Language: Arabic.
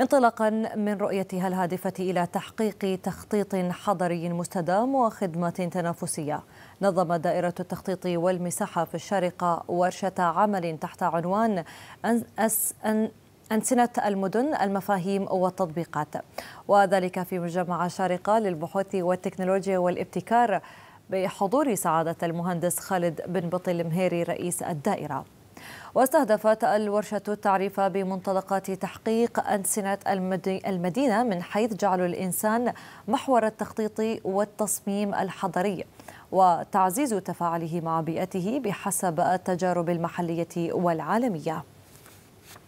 انطلاقا من رؤيتها الهادفة إلى تحقيق تخطيط حضري مستدام وخدمة تنافسية نظمت دائرة التخطيط والمساحة في الشارقة ورشة عمل تحت عنوان أس أن أنسنة المدن المفاهيم والتطبيقات وذلك في مجمع شارقة للبحوث والتكنولوجيا والابتكار بحضور سعادة المهندس خالد بن بطل المهيري رئيس الدائرة واستهدفت الورشة التعريف بمنطلقات تحقيق ألسنة المدينة من حيث جعل الإنسان محور التخطيط والتصميم الحضري وتعزيز تفاعله مع بيئته بحسب التجارب المحلية والعالمية